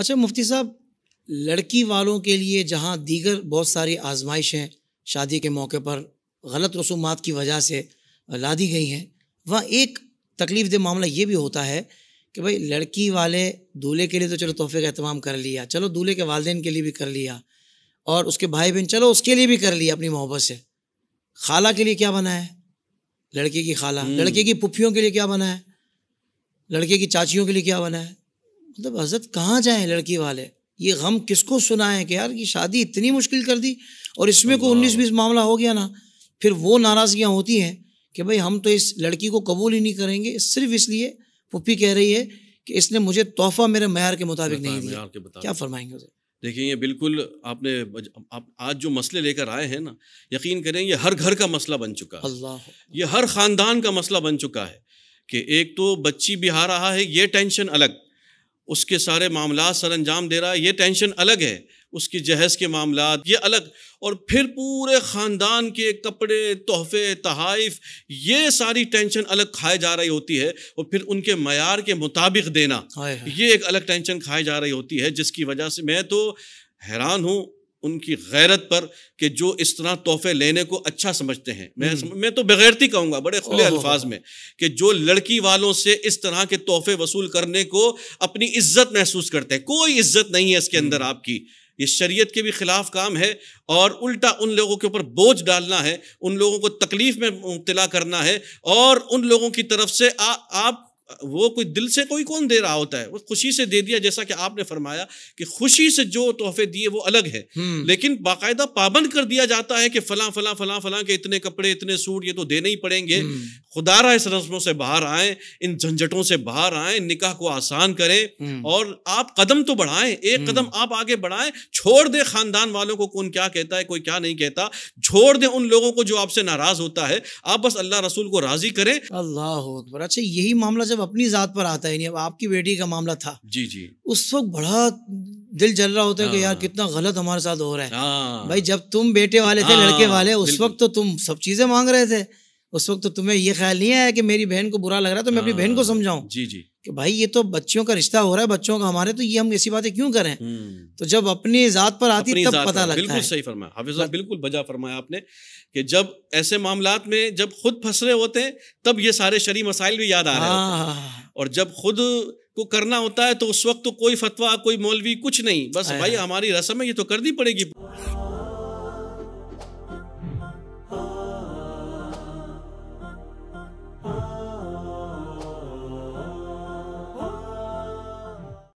अच्छा मुफ्ती साहब लड़की वालों के लिए जहाँ दीगर बहुत सारी आजमाइश हैं शादी के मौके पर गलत रसूमात की वजह से ला दी गई हैं वह एक तकलीफ दे मामला ये भी होता है कि भाई लड़की वाले दूल्हे के लिए तो चलो तोहफे का अहतमाम कर लिया चलो दूल्हे के वालदे के लिए भी कर लिया और उसके भाई बहन चलो उसके लिए भी कर लिया अपनी मोहब्बत से खाला के लिए क्या बना है लड़के की खाला हम्म। लड़के की पुफियों के लिए क्या बना है लड़के की चाचियों के लिए क्या बना है मतलब हजरत कहाँ जाए लड़की वाले ये गम किसको सुना है कि यार की शादी इतनी मुश्किल कर दी और इसमें कोई उन्नीस बीस मामला हो गया ना फिर वो नाराज़गियाँ होती हैं कि भाई हम तो इस लड़की को कबूल ही नहीं करेंगे सिर्फ इसलिए पुप्पी कह रही है कि इसने मुझे तोहफा मेरे मैार के मुताबिक नहीं दिया क्या फरमाएंगे उसे देखिए ये बिल्कुल आपने आप आज जो मसले लेकर आए हैं ना यकीन करें ये हर घर का मसला बन चुका है अल्लाह ये हर ख़ानदान का मसला बन चुका है कि एक तो बच्ची बिहार रहा है ये टेंशन अलग उसके सारे मामला सर अंजाम दे रहा है ये टेंशन अलग है उसकी जहेज़ के मामला ये अलग और फिर पूरे ख़ानदान के कपड़े तोहफे तहाइफ ये सारी टेंशन अलग खाए जा रही होती है और फिर उनके मैार के मुताबिक देना ये एक अलग टेंशन खाई जा रही होती है जिसकी वजह से मैं तो हैरान हूँ उनकी गैरत पर कि जो इस तरह तोहफे लेने को अच्छा समझते हैं मैं सम, हम्म। मैं तो बगैरती कहूँगा बड़े खुले अल्फाज में कि जो लड़की वालों से इस तरह के तोहफे वसूल करने को अपनी इज्जत महसूस करते हैं कोई इज्जत नहीं है इसके अंदर हम्म। आपकी ये शरीयत के भी खिलाफ काम है और उल्टा उन लोगों के ऊपर बोझ डालना है उन लोगों को तकलीफ में मुबला करना है और उन लोगों की तरफ से आ, आप वो कोई दिल से कोई कौन दे रहा होता है वो खुशी से दे दिया जैसा कि आपने फरमाया कि खुशी से जो तोहफे दिए वो अलग है हम्म। लेकिन बाकायदा पाबंद कर दिया जाता है कि फला फला फला फला के इतने कपड़े इतने सूट ये तो देने ही पड़ेंगे हम्म। खुदा रहा इस रस्मों से बाहर आए इन झंझटों से बाहर आए निकाह को आसान करें हम्म। और आप कदम तो बढ़ाएं एक कदम आप आगे बढ़ाएं छोड़ दे खानदान वालों को कौन क्या कहता है कोई क्या नहीं कहता छोड़ दे उन लोगों को जो आपसे नाराज होता है आप बस अल्लाह रसूल को राजी करें अल्लाह अच्छा यही मामला जब जब अपनी ज़ात पर आता है आपकी बेटी का मामला था जी जी उस वक्त बड़ा दिल जल रहा होता है कि यार हाँ। कितना गलत हमारे साथ हो रहा है हाँ। भाई जब तुम बेटे वाले थे लड़के हाँ, वाले उस वक्त तो तुम सब चीज़ें मांग रहे थे उस वक्त तो तुम्हें ये ख्याल नहीं आया कि मेरी बहन को बुरा लग रहा है तो मैं अपनी बहन को समझाऊं जी जी कि भाई ये तो बच्चों का रिश्ता हो रहा है बच्चों का हमारे तो ये हम ऐसी बातें क्यों करें हम्म। तो जब अपनी जात पर आती तब पता लगता बिल्कुल है। सही फरमाया हाफिज साहब बिल्कुल बजा फरमाया आपने कि जब ऐसे मामला में जब खुद फंस रहे होते हैं तब ये सारे शरी मसाइल भी याद आ रहे हैं हाँ। और जब खुद को करना होता है तो उस वक्त तो कोई फतवा कोई मौलवी कुछ नहीं बस भाई हाँ। हमारी रस्म है ये तो कर दी पड़ेगी